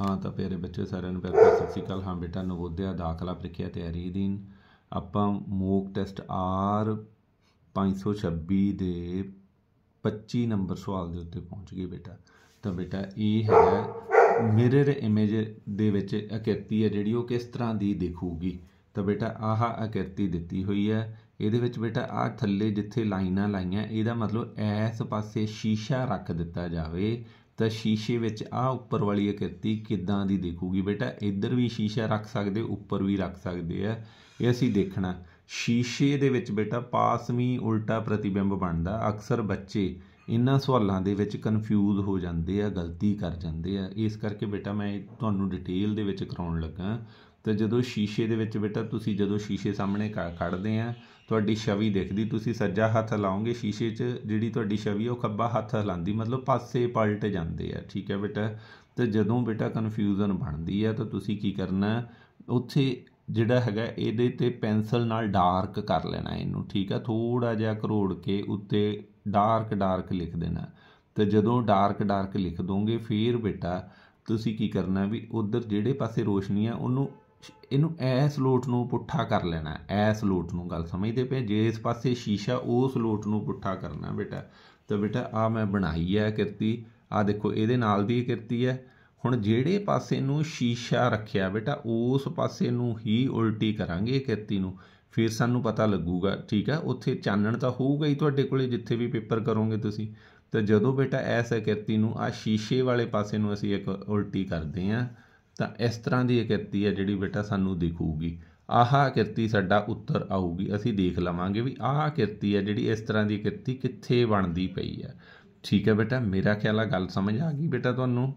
ਹਾਂ ਤਾਂ ਪਿਆਰੇ ਬੱਚੇ ਸਾਰਿਆਂ ਨੂੰ ਪਿਆਰ ਸਤਿ ਸ੍ਰੀ ਅਕਾਲ ਹਾਂ ਬੇਟਾ ਨਵੋਦਿਆ ਦਾਖਲਾ ਪ੍ਰੀਖਿਆ ਤਿਆਰੀ ਦੀਨ ਆਪਾਂ ਮੋਕ ਟੈਸਟ ਆਰ 526 ਦੇ 25 ਨੰਬਰ ਸਵਾਲ ਦੇ ਉੱਤੇ ਪਹੁੰਚ ਗਏ ਬੇਟਾ ਤਾਂ ਬੇਟਾ ਇਹ ਹੈ ਮਿਰਰ ਇਮੇਜ ਦੇ ਵਿੱਚ ਅਕਿਰਤੀ ਹੈ ਜਿਹੜੀ ਉਹ ਕਿਸ ਤਰ੍ਹਾਂ ਦੀ ਦਿਖੂਗੀ ਤਾਂ ਬੇਟਾ ਆਹ ਅਕਿਰਤੀ ਦਿੱਤੀ ਹੋਈ ਹੈ ਇਹਦੇ ਵਿੱਚ ਬੇਟਾ ਆ ਥੱਲੇ ਜਿੱਥੇ ਲਾਈਨਾਂ ਲਾਈਆਂ ਇਹਦਾ ਮਤਲਬ ਐਸ ਪਾਸੇ ਸ਼ੀਸ਼ਾ ਰੱਖ ਦਿੱਤਾ ਜਾਵੇ ਤਾਂ ਸ਼ੀਸ਼ੇ ਵਿੱਚ ਆ ਉੱਪਰ ਵਾਲੀ ਆਕ੍ਰਿਤੀ ਕਿੱਦਾਂ ਦੀ ਦੇਖੂਗੀ ਬੇਟਾ ਇੱਧਰ ਵੀ ਸ਼ੀਸ਼ਾ ਰੱਖ ਸਕਦੇ ਉੱਪਰ ਵੀ ਰੱਖ ਸਕਦੇ ਆ ਇਹ ਅਸੀਂ ਦੇਖਣਾ ਸ਼ੀਸ਼ੇ ਦੇ ਵਿੱਚ ਬੇਟਾ ਪਾਸਵੀਂ ਉਲਟਾ ਪ੍ਰਤੀਬਿੰਬ ਬਣਦਾ ਅਕਸਰ ਬੱਚੇ ਇਨਾਂ ਸਵਾਲਾਂ ਦੇ ਵਿੱਚ ਕਨਫਿਊਜ਼ ਹੋ ਜਾਂਦੇ ਆ ਗਲਤੀ ਕਰ ਜਾਂਦੇ ਆ ਇਸ ਕਰਕੇ ਬੇਟਾ ਮੈਂ ਤੁਹਾਨੂੰ ਡਿਟੇਲ ਦੇ ਵਿੱਚ ਕਰਾਉਣ ਲੱਗਾ ਤੇ ਜਦੋਂ ਸ਼ੀਸ਼ੇ ਦੇ ਵਿੱਚ ਬੇਟਾ ਤੁਸੀਂ ਜਦੋਂ ਸ਼ੀਸ਼ੇ ਸਾਹਮਣੇ ਖੜਦੇ ਆ ਤੁਹਾਡੀ ਛਵੀ ਦਿਖਦੀ ਤੁਸੀਂ ਸੱਜਾ ਹੱਥ ਲਾਉਂਗੇ ਸ਼ੀਸ਼ੇ 'ਚ ਜਿਹੜੀ ਤੁਹਾਡੀ ਛਵੀ ਉਹ ਖੱਬਾ ਹੱਥ ਹਲਾਉਂਦੀ ਮਤਲਬ ਪਾਸੇ ਪਲਟ ਜਾਂਦੇ ਆ ਠੀਕ ਹੈ ਬੇਟਾ ਤੇ ਜਦੋਂ ਬੇਟਾ ਕਨਫਿਊਜ਼ਨ ਬਣਦੀ ਆ ਤਾਂ ਤੁਸੀਂ ਕੀ ਕਰਨਾ ਉੱਥੇ ਜਿਹੜਾ ਹੈਗਾ ਇਹਦੇ ਤੇ ਪੈਨਸਲ ਨਾਲ ਡਾਰਕ ਕਰ ਲੈਣਾ ਇਹਨੂੰ ਠੀਕ ਆ ਥੋੜਾ ਜਿਹਾ ਕਰੋੜ ਕੇ ਉੱਤੇ ਡਾਰਕ ਡਾਰਕ ਲਿਖ ਦੇਣਾ ਤੇ ਜਦੋਂ ਡਾਰਕ ਡਾਰਕ ਲਿਖ ਦੋਗੇ ਫੇਰ ਬੇਟਾ ਤੁਸੀਂ ਕੀ ਕਰਨਾ ਵੀ ਉਧਰ ਜਿਹੜੇ ਪਾਸੇ ਰੋਸ਼ਨੀ ਆ ਉਹਨੂੰ ਇਹਨੂੰ ਐਸ ਲੋਟ ਨੂੰ ਪੁੱਠਾ ਕਰ ਲੈਣਾ ਐਸ ਲੋਟ ਨੂੰ ਗੱਲ ਸਮਝਦੇ ਪਏ ਜੇ ਇਸ ਪਾਸੇ ਸ਼ੀਸ਼ਾ ਉਸ ਲੋਟ ਨੂੰ ਪੁੱਠਾ ਕਰਨਾ ਬੇਟਾ ਤਾਂ ਬੇਟਾ ਆ ਮੈਂ ਬਣਾਈ ਹੈ ਕਿਰਤੀ ਆ ਦੇਖੋ ਇਹਦੇ ਨਾਲ ਦੀ ਕਿਰਤੀ ਹੈ ਹੁਣ ਜਿਹੜੇ ਪਾਸੇ ਨੂੰ ਸ਼ੀਸ਼ਾ ਰੱਖਿਆ ਬੇਟਾ ਉਸ ਪਾਸੇ ਨੂੰ ਹੀ ਉਲਟੀ ਕਰਾਂਗੇ ਕਿਰਤੀ ਨੂੰ ਫਿਰ ਸਾਨੂੰ ਪਤਾ ਲੱਗੂਗਾ ਠੀਕ ਹੈ ਉੱਥੇ ਚਾਨਣ ਤਾਂ ਹੋਊਗਾ ਹੀ ਤੁਹਾਡੇ ਕੋਲੇ ਜਿੱਥੇ ਵੀ ਪੇਪਰ ਕਰੋਗੇ ਤੁਸੀਂ ਤਾਂ ਜਦੋਂ ਬੇਟਾ ਐਸ ਕਿਰਤੀ ਨੂੰ ਆ ਸ਼ੀਸ਼ੇ ਵਾਲੇ ਪਾਸੇ ਨੂੰ ਅਸੀਂ ਇੱਕ ਉਲਟੀ ਕਰਦੇ ਆਂ ਤਾਂ ਇਸ ਤਰ੍ਹਾਂ ਦੀ ਅਕਿਰਤੀ ਹੈ ਜਿਹੜੀ ਬੇਟਾ ਸਾਨੂੰ ਦਿਖੂਗੀ ਆਹ ਅਕਿਰਤੀ ਸਾਡਾ ਉੱਤਰ ਆਊਗੀ ਅਸੀਂ ਦੇਖ ਲਵਾਂਗੇ ਵੀ ਆਹ ਅਕਿਰਤੀ ਹੈ ਜਿਹੜੀ ਇਸ ਤਰ੍ਹਾਂ ਦੀ ਅਕਿਰਤੀ ਕਿੱਥੇ ਬਣਦੀ ਪਈ ਹੈ ਠੀਕ ਹੈ ਬੇਟਾ ਮੇਰਾ ਖਿਆਲ ਆ ਗੱਲ ਸਮਝ ਆ ਗਈ ਬੇਟਾ ਤੁਹਾਨੂੰ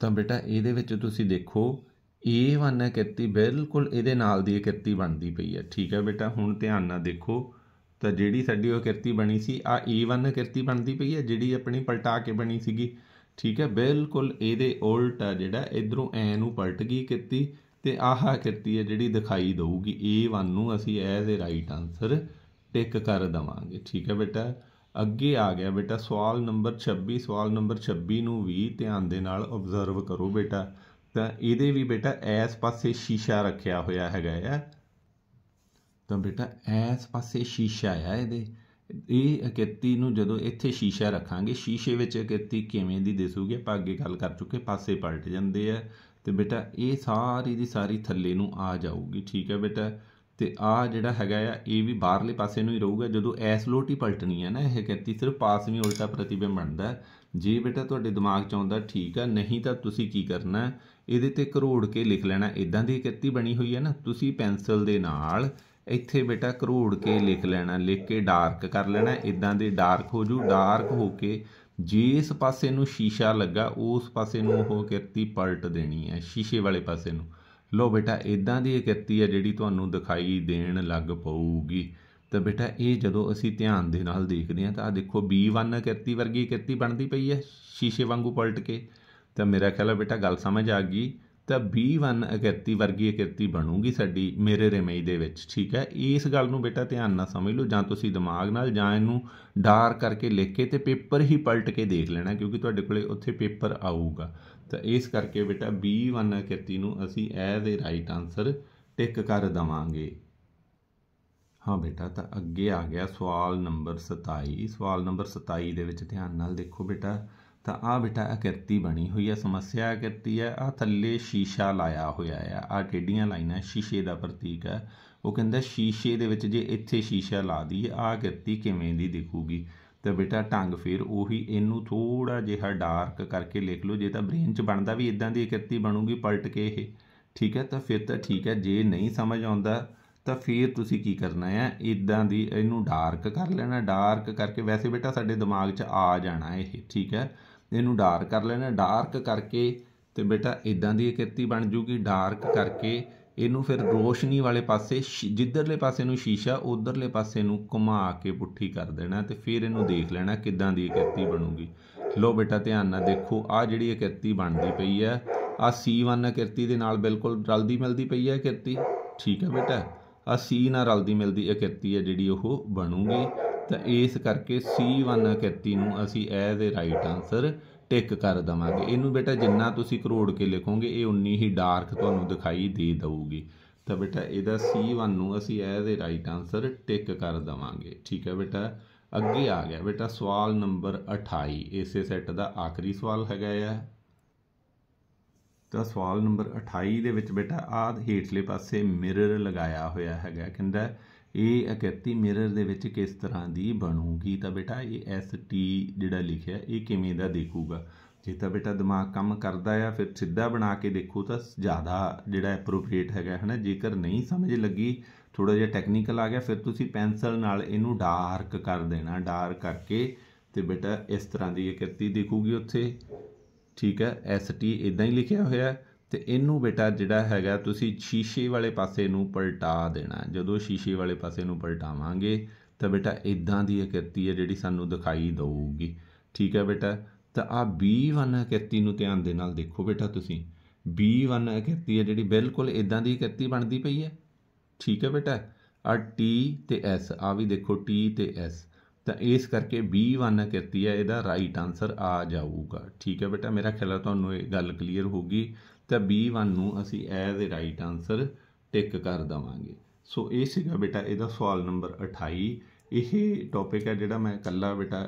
ਤਾਂ ਬੇਟਾ ਇਹਦੇ ਵਿੱਚ ਤੁਸੀਂ ਦੇਖੋ A1 ਅਕਿਰਤੀ ਬਿਲਕੁਲ ਇਹਦੇ ਨਾਲ ਦੀ ਅਕਿਰਤੀ ਬਣਦੀ ਪਈ ਹੈ ਠੀਕ ਹੈ ਬੇਟਾ ਹੁਣ ਧਿਆਨ ਨਾਲ ਦੇਖੋ ਤਾਂ ਜਿਹੜੀ ਸਾਡੀ ਉਹ ਕਿਰਤੀ ਬਣੀ ਸੀ ਆ A1 ਕਿਰਤੀ ਬਣਦੀ ਪਈ ਹੈ ਜਿਹੜੀ ਆਪਣੀ ਪਲਟਾ ਕੇ ਬਣੀ ਸੀਗੀ ਠੀਕ ਹੈ ਬਿਲਕੁਲ ਇਹਦੇ ਉਲਟ ਆ ਜਿਹੜਾ ਇਧਰੋਂ ਐ ਨੂੰ ਪਲਟ ਗਈ ਕੀਤੀ ਤੇ ਆਹਾ ਕੀਤੀ ਹੈ ਜਿਹੜੀ ਦਿਖਾਈ ਦਊਗੀ A1 ਨੂੰ ਅਸੀਂ as a right answer tick ਕਰ ਦਵਾਂਗੇ ਠੀਕ ਹੈ ਬੇਟਾ ਅੱਗੇ ਆ ਗਿਆ ਬੇਟਾ ਸਵਾਲ ਨੰਬਰ 26 ਸਵਾਲ ਨੰਬਰ 26 ਨੂੰ ਵੀ ਧਿਆਨ ਦੇ ਨਾਲ ਆਬਜ਼ਰਵ ਕਰੋ ਬੇਟਾ ਤਾਂ ਇਹਦੇ ਵੀ ਬੇਟਾ ਐਸ ਪਾਸੇ ਸ਼ੀਸ਼ਾ ਰੱਖਿਆ ਹੋਇਆ ਹੈਗਾ ਹੈ ਤਾਂ ਬੇਟਾ ਐਸ ਪਾਸੇ ਸ਼ੀਸ਼ਾ ਆ ਇਹਦੇ ਇਹ ਅਕੇਤੀ ਨੂੰ ਜਦੋਂ ਇੱਥੇ ਸ਼ੀਸ਼ਾ ਰੱਖਾਂਗੇ ਸ਼ੀਸ਼ੇ ਵਿੱਚ ਅਕੇਤੀ ਕਿਵੇਂ ਦੀ ਦਿਸੂਗੀ ਆਪਾਂ ਅੱਗੇ ਗੱਲ ਕਰ ਚੁੱਕੇ ਪਾਸੇ ਪਲਟ ਜਾਂਦੇ ਆ ਤੇ ਬੇਟਾ ਇਹ ਸਾਰੀ ਦੀ ਸਾਰੀ ਥੱਲੇ ਨੂੰ ਆ ਜਾਊਗੀ ਠੀਕ ਹੈ ਬੇਟਾ ਤੇ ਆ ਜਿਹੜਾ ਹੈਗਾ ਆ ਇਹ ਵੀ ਬਾਹਰਲੇ ਪਾਸੇ ਨੂੰ ਹੀ ਰਹੂਗਾ ਜਦੋਂ ਐਸ ਲੋਟੀ ਪਲਟਣੀ ਹੈ ਨਾ ਇਹ ਕਹਿੰਦੀ ਸਿਰਫ ਪਾਸ ਵੀ ਉਲਟਾ ਪ੍ਰਤੀਬਿੰਬ ਬਣਦਾ ਜੇ ਬੇਟਾ ਤੁਹਾਡੇ ਦਿਮਾਗ 'ਚ ਆਉਂਦਾ ਠੀਕ ਆ ਨਹੀਂ ਤਾਂ ਤੁਸੀਂ ਕੀ ਕਰਨਾ ਇਹਦੇ ਤੇ ਕਰੋੜ ਕੇ ਲਿਖ ਲੈਣਾ ਇਦਾਂ ਦੀ ਕਿਰਤੀ ਬਣੀ ਹੋਈ ਹੈ ਨਾ ਤੁਸੀਂ ਪੈਨਸਲ ਦੇ ਨਾਲ ਇੱਥੇ ਬੇਟਾ ਕਰੋੜ ਕੇ ਲਿਖ ਲੈਣਾ ਲਿਖ ਕੇ ਡਾਰਕ ਕਰ ਲੈਣਾ ਇਦਾਂ ਦੇ ਡਾਰਕ ਹੋ ਜੂ ਡਾਰਕ ਹੋ ਕੇ ਜਿਸ ਪਾਸੇ ਨੂੰ ਸ਼ੀਸ਼ਾ ਲੱਗਾ ਉਸ ਪਾਸੇ ਨੂੰ ਉਹ ਕਿਰਤੀ ਪਲਟ ਦੇਣੀ ਹੈ ਸ਼ੀਸ਼ੇ ਵਾਲੇ ਪਾਸੇ ਨੂੰ ਲੋ ਬੇਟਾ ਇਦਾਂ ਦੀ ਕਿਰਤੀ ਹੈ ਜਿਹੜੀ ਤੁਹਾਨੂੰ ਦਿਖਾਈ ਦੇਣ ਲੱਗ ਪਊਗੀ ਤਾਂ ਬੇਟਾ ਇਹ ਜਦੋਂ ਅਸੀਂ ਧਿਆਨ ਦੇ ਨਾਲ ਦੇਖਦੇ ਹਾਂ ਤਾਂ ਆ ਦੇਖੋ B1 ਕਿਰਤੀ ਵਰਗੀ ਕਿਰਤੀ ਬਣਦੀ ਪਈ ਹੈ ਸ਼ੀਸ਼ੇ ਵਾਂਗੂ ਪਲਟ ਕੇ ਤਾਂ ਮੇਰਾ ਖਿਆਲ ਹੈ ਬੇਟਾ ਗੱਲ ਸਮਝ ਆ ਗਈ ਤਾਂ B1 ਅਗਤੀ ਵਰਗੀ ਅਗਤੀ ਬਣੂਗੀ ਸਾਡੀ ਮੇਰੇ ਰਮਈ ਦੇ ਵਿੱਚ ਠੀਕ ਹੈ ਇਸ ਗੱਲ ਨੂੰ ਬੇਟਾ ਧਿਆਨ ਨਾਲ ਸਮਝ ਲਓ ਜਾਂ ਤੁਸੀਂ ਦਿਮਾਗ ਨਾਲ ਜਾਂ ਇਹਨੂੰ ਡਾਰ ਕਰਕੇ ਲਿਖ ਕੇ ਤੇ ਪੇਪਰ ਹੀ ਪਲਟ ਕੇ ਦੇਖ ਲੈਣਾ ਕਿਉਂਕਿ ਤੁਹਾਡੇ ਕੋਲੇ ਉੱਥੇ ਪੇਪਰ ਆਊਗਾ ਤਾਂ ਇਸ ਕਰਕੇ ਬੇਟਾ B1 ਅਗਤੀ ਨੂੰ ਅਸੀਂ ਐਜ਼ ਦੇ ਰਾਈਟ ਆਨਸਰ ਟਿਕ ਕਰ ਦਵਾਂਗੇ ਹਾਂ ਬੇਟਾ ਤਾਂ ਅੱਗੇ ਆ ਗਿਆ ਸਵਾਲ ਨੰਬਰ 27 ਸਵਾਲ ਨੰਬਰ 27 ਦੇ ਵਿੱਚ ਧਿਆਨ ਨਾਲ ਦੇਖੋ ਬੇਟਾ ਤਾਂ ਆ ਬੇਟਾ ਆਕ੍ਰਿਤੀ ਬਣੀ ਹੋਈ ਹੈ ਸਮੱਸਿਆ ਆਕ੍ਰਿਤੀ ਹੈ ਆ ਥੱਲੇ ਸ਼ੀਸ਼ਾ ਲਾਇਆ ਹੋਇਆ ਆ ਆ ਟੇਡੀਆਂ ਲਾਈਨਾਂ ਸ਼ੀਸ਼ੇ ਦਾ ਪ੍ਰਤੀਕ ਹੈ ਉਹ ਕਹਿੰਦਾ ਸ਼ੀਸ਼ੇ ਦੇ ਵਿੱਚ ਜੇ ਇੱਥੇ ਸ਼ੀਸ਼ਾ ਲਾ ਦੀ ਆ ਕਿਰਤੀ ਕਿਵੇਂ ਦੀ ਦਿਖੂਗੀ ਤਾਂ ਬੇਟਾ ਢੰਗ ਫੇਰ ਉਹੀ ਇਹਨੂੰ ਥੋੜਾ ਜਿਹਾ ਡਾਰਕ ਕਰਕੇ ਲਿਖ ਲਓ ਜੇ ਤਾਂ ਬ੍ਰੇਨ 'ਚ ਬਣਦਾ ਵੀ ਇਦਾਂ ਦੀ ਆਕ੍ਰਿਤੀ ਬਣੂਗੀ ਪਲਟ ਕੇ ਇਹ ਠੀਕ ਹੈ ਤਾਂ ਫਿਰ ਤਾਂ ਠੀਕ ਹੈ ਜੇ ਨਹੀਂ ਸਮਝ ਆਉਂਦਾ ਤਾਂ ਫਿਰ ਤੁਸੀਂ ਕੀ ਕਰਨਾ ਹੈ ਇਦਾਂ ਦੀ ਇਹਨੂੰ ਡਾਰਕ ਕਰ ਲੈਣਾ ਡਾਰਕ ਕਰਕੇ ਵੈਸੇ ਬੇਟਾ ਸਾਡੇ ਦਿਮਾਗ 'ਚ ਆ ਜਾਣਾ ਇਹ ਠੀਕ ਹੈ ਇਹਨੂੰ ਡਾਰਕ ਕਰ ਲੈਣਾ ਡਾਰਕ ਕਰਕੇ ਤੇ ਬੇਟਾ ਇਦਾਂ ਦੀ ਇਕੱਤੀ ਬਣ ਜੂਗੀ ਡਾਰਕ ਕਰਕੇ ਇਹਨੂੰ ਫਿਰ ਰੋਸ਼ਨੀ ਵਾਲੇ ਪਾਸੇ ਜਿੱਧਰਲੇ ਪਾਸੇ ਨੂੰ ਸ਼ੀਸ਼ਾ ਉਧਰਲੇ ਪਾਸੇ ਨੂੰ ਘੁਮਾ ਕੇ ਪੁੱਠੀ ਕਰ ਦੇਣਾ ਤੇ ਫਿਰ ਇਹਨੂੰ ਦੇਖ ਲੈਣਾ ਕਿਦਾਂ ਦੀ ਇਕੱਤੀ ਬਣੂਗੀ ਲੋ ਬੇਟਾ ਧਿਆਨ ਨਾਲ ਦੇਖੋ ਆ ਜਿਹੜੀ ਇਕੱਤੀ ਬਣਦੀ ਪਈ ਹੈ ਆ C1 ਇਕੱਤੀ ਦੇ ਨਾਲ ਬਿਲਕੁਲ ਰਲਦੀ ਮਿਲਦੀ ਪਈ ਹੈ ਇਕੱਤੀ ਠੀਕ ਹੈ ਬੇਟਾ ਆ C ਨਾਲ ਰਲਦੀ ਮਿਲਦੀ ਇਕੱਤੀ ਹੈ ਜਿਹੜੀ ਉਹ ਬਣੂਗੀ ਤਾਂ ਇਸ ਕਰਕੇ C131 ਨੂੰ ਅਸੀਂ as a right answer tick ਕਰ ਦਵਾਂਗੇ ਇਹਨੂੰ ਬੇਟਾ ਜਿੰਨਾ ਤੁਸੀਂ ਕਰੋੜ ਕੇ ਲਿਖੋਗੇ ਇਹ ਉਨੀ ਹੀ ਡਾਰਕ ਤੁਹਾਨੂੰ ਦਿਖਾਈ ਦੇ ਦਊਗੀ ਤਾਂ ਬੇਟਾ ਇਹਦਾ C1 ਨੂੰ ਅਸੀਂ as a right answer tick ਕਰ ਦਵਾਂਗੇ ਠੀਕ ਹੈ ਬੇਟਾ ਅੱਗੇ ਆ ਗਿਆ ਬੇਟਾ ਸਵਾਲ ਨੰਬਰ 28 ਇਸੇ ਸੈੱਟ ਦਾ ਆਖਰੀ ਸਵਾਲ ਹੈਗਾ ਆ ਤਾਂ ਸਵਾਲ ਨੰਬਰ 28 ਦੇ ਵਿੱਚ ਬੇਟਾ ਆਹ ਹੇਠਲੇ ਪਾਸੇ ਮਿਰਰ ਲਗਾਇਆ ਹੋਇਆ ਹੈਗਾ ਕਹਿੰਦਾ ਇਹ ਅਕੈਤੀ ਮਿਰਰ ਦੇ ਵਿੱਚ ਕਿਸ ਤਰ੍ਹਾਂ ਦੀ ਬਣੂਗੀ ਤਾਂ ਬੇਟਾ ਇਹ ਐਸ ਟੀ ਜਿਹੜਾ ਲਿਖਿਆ ਇਹ ਕਿਵੇਂ ਦਾ ਦੇਖੂਗਾ ਜੇ ਤਾਂ ਬੇਟਾ ਦਿਮਾਗ ਕੰਮ ਕਰਦਾ ਆ ਫਿਰ ਸਿੱਧਾ ਬਣਾ ਕੇ ਦੇਖੋ ਤਾਂ ਜ਼ਿਆਦਾ ਜਿਹੜਾ ਐਪਰੋਪ੍ਰੀਏਟ ਹੈਗਾ ਹੈ ਨਾ ਜੇਕਰ ਨਹੀਂ ਸਮਝ ਲੱਗੀ ਥੋੜਾ ਜਿਹਾ ਟੈਕਨੀਕਲ ਆ ਗਿਆ ਫਿਰ ਤੁਸੀਂ ਪੈਨਸਲ ਨਾਲ ਇਹਨੂੰ ਡਾਰਕ ਕਰ ਦੇਣਾ ਡਾਰਕ ਕਰਕੇ ਤੇ ਬੇਟਾ ਇਸ ਤਰ੍ਹਾਂ ਦੀ ਇਕੱਤੀ ਦਿਖੂਗੀ ਉੱਥੇ ਠੀਕ ਹੈ ਐਸ ਟੀ ਇਦਾਂ ਹੀ ਲਿਖਿਆ ਹੋਇਆ ਤੇ ਇਹਨੂੰ ਬੇਟਾ ਜਿਹੜਾ ਹੈਗਾ ਤੁਸੀਂ ਸ਼ੀਸ਼ੇ ਵਾਲੇ ਪਾਸੇ ਨੂੰ ਪਲਟਾ ਦੇਣਾ ਜਦੋਂ ਸ਼ੀਸ਼ੇ ਵਾਲੇ ਪਾਸੇ ਨੂੰ ਪਲਟਾਵਾਂਗੇ ਤਾਂ ਬੇਟਾ ਇਦਾਂ ਦੀ ਇਕੱਤੀ ਹੈ ਜਿਹੜੀ ਸਾਨੂੰ ਦਿਖਾਈ ਦਊਗੀ ਠੀਕ ਹੈ ਬੇਟਾ ਤਾਂ ਆ B1 ਇਕੱਤੀ ਨੂੰ ਧਿਆਨ ਦੇ ਨਾਲ ਦੇਖੋ ਬੇਟਾ ਤੁਸੀਂ B1 ਇਕੱਤੀ ਹੈ ਜਿਹੜੀ ਬਿਲਕੁਲ ਇਦਾਂ ਦੀ ਇਕੱਤੀ ਬਣਦੀ ਪਈ ਹੈ ਠੀਕ ਹੈ ਬੇਟਾ ਆ T ਤੇ S ਆ ਵੀ ਦੇਖੋ T ਤੇ S ਤਾਂ ਇਸ ਕਰਕੇ B1 ਕਿਰਤੀ ਹੈ ਇਹਦਾ ਰਾਈਟ ਆਨਸਰ ਆ ਜਾਊਗਾ ਠੀਕ ਹੈ ਬੇਟਾ ਮੇਰਾ ਖਿਆਲ ਤੁਹਾਨੂੰ ਇਹ ਗੱਲ ਕਲੀਅਰ ਹੋਗੀ ਤਾਂ B1 ਨੂੰ ਅਸੀਂ as a right answer tick ਕਰ ਦਵਾਂਗੇ ਸੋ ਇਹ ਸੀਗਾ ਬੇਟਾ ਇਹਦਾ ਸਵਾਲ ਨੰਬਰ 28 ਇਹ ਟੌਪਿਕ ਹੈ ਜਿਹੜਾ ਮੈਂ ਇਕੱਲਾ ਬੇਟਾ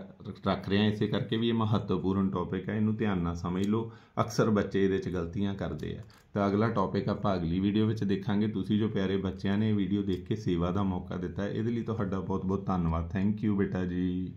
ਰੱਖ ਰਿਹਾ ਇਸੇ ਕਰਕੇ ਵੀ ਇਹ ਮਹੱਤਵਪੂਰਨ ਟੌਪਿਕ ਹੈ ਇਹਨੂੰ ਧਿਆਨ ਨਾਲ ਸਮਝ ਲਓ ਅਕਸਰ ਬੱਚੇ ਇਹਦੇ 'ਚ ਗਲਤੀਆਂ ਕਰਦੇ ਆ ਤਾਂ ਅਗਲਾ ਟੌਪਿਕ ਆਪਾਂ ਅਗਲੀ ਵੀਡੀਓ ਵਿੱਚ ਦੇਖਾਂਗੇ ਤੁਸੀਂ ਜੋ ਪਿਆਰੇ ਬੱਚਿਆਂ ਨੇ ਵੀਡੀਓ ਦੇਖ ਕੇ ਸੇਵਾ ਦਾ ਮੌਕਾ ਦਿੱਤਾ ਇਹਦੇ ਲਈ ਤੁਹਾਡਾ ਬਹੁਤ ਬਹੁਤ ਧੰਨਵਾਦ ਥੈਂਕ ਯੂ ਬੇਟਾ ਜੀ